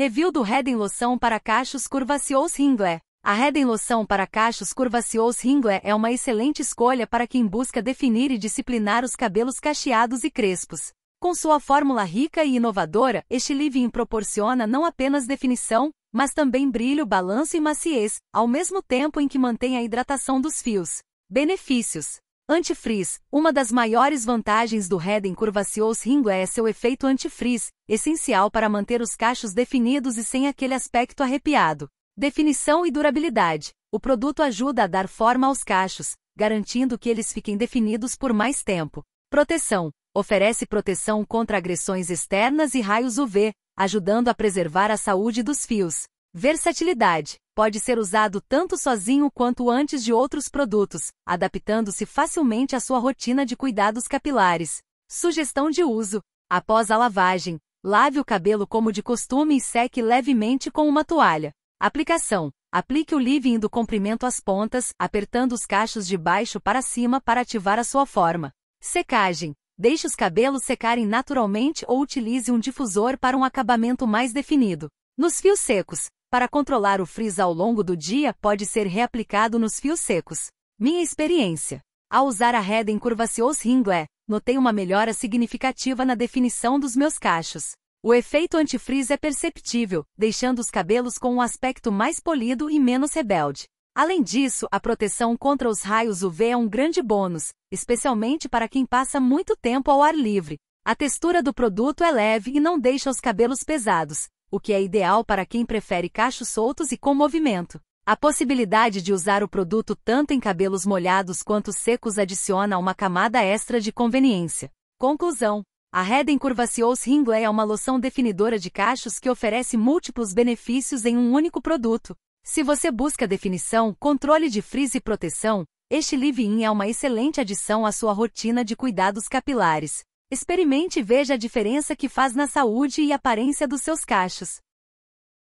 Review do Reden Loção para Cachos Curvaceous Ringler. A Reden Loção para Cachos Curvaceous Ringler é uma excelente escolha para quem busca definir e disciplinar os cabelos cacheados e crespos. Com sua fórmula rica e inovadora, este leave-in proporciona não apenas definição, mas também brilho, balanço e maciez, ao mesmo tempo em que mantém a hidratação dos fios. Benefícios Antifreeze. Uma das maiores vantagens do Redden Curvaceous Ringue é seu efeito antifreeze, essencial para manter os cachos definidos e sem aquele aspecto arrepiado. Definição e durabilidade. O produto ajuda a dar forma aos cachos, garantindo que eles fiquem definidos por mais tempo. Proteção. Oferece proteção contra agressões externas e raios UV, ajudando a preservar a saúde dos fios. Versatilidade pode ser usado tanto sozinho quanto antes de outros produtos, adaptando-se facilmente à sua rotina de cuidados capilares. Sugestão de uso: após a lavagem, lave o cabelo como de costume e seque levemente com uma toalha. Aplicação: aplique o leave-in do comprimento às pontas, apertando os cachos de baixo para cima para ativar a sua forma. Secagem: deixe os cabelos secarem naturalmente ou utilize um difusor para um acabamento mais definido. Nos fios secos, para controlar o frizz ao longo do dia pode ser reaplicado nos fios secos. Minha experiência. Ao usar a reda encurvaceous Ringler, notei uma melhora significativa na definição dos meus cachos. O efeito anti-frizz é perceptível, deixando os cabelos com um aspecto mais polido e menos rebelde. Além disso, a proteção contra os raios UV é um grande bônus, especialmente para quem passa muito tempo ao ar livre. A textura do produto é leve e não deixa os cabelos pesados, o que é ideal para quem prefere cachos soltos e com movimento. A possibilidade de usar o produto tanto em cabelos molhados quanto secos adiciona uma camada extra de conveniência. Conclusão: a Red Encurvaceous Ringley é uma loção definidora de cachos que oferece múltiplos benefícios em um único produto. Se você busca definição, controle de frizz e proteção, este leave-in é uma excelente adição à sua rotina de cuidados capilares. Experimente e veja a diferença que faz na saúde e aparência dos seus cachos.